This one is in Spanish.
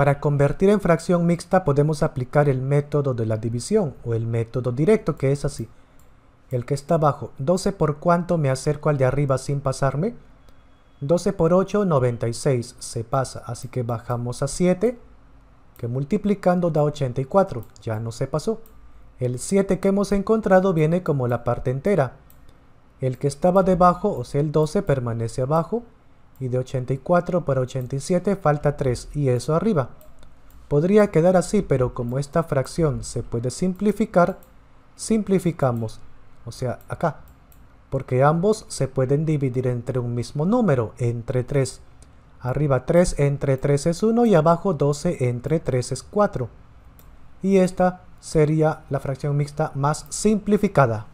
Para convertir en fracción mixta podemos aplicar el método de la división o el método directo que es así. El que está abajo, 12 por cuánto me acerco al de arriba sin pasarme. 12 por 8, 96, se pasa, así que bajamos a 7, que multiplicando da 84, ya no se pasó. El 7 que hemos encontrado viene como la parte entera. El que estaba debajo, o sea el 12, permanece abajo, y de 84 por 87 falta 3 y eso arriba. Podría quedar así, pero como esta fracción se puede simplificar, simplificamos, o sea, acá. Porque ambos se pueden dividir entre un mismo número, entre 3. Arriba 3 entre 3 es 1 y abajo 12 entre 3 es 4. Y esta sería la fracción mixta más simplificada.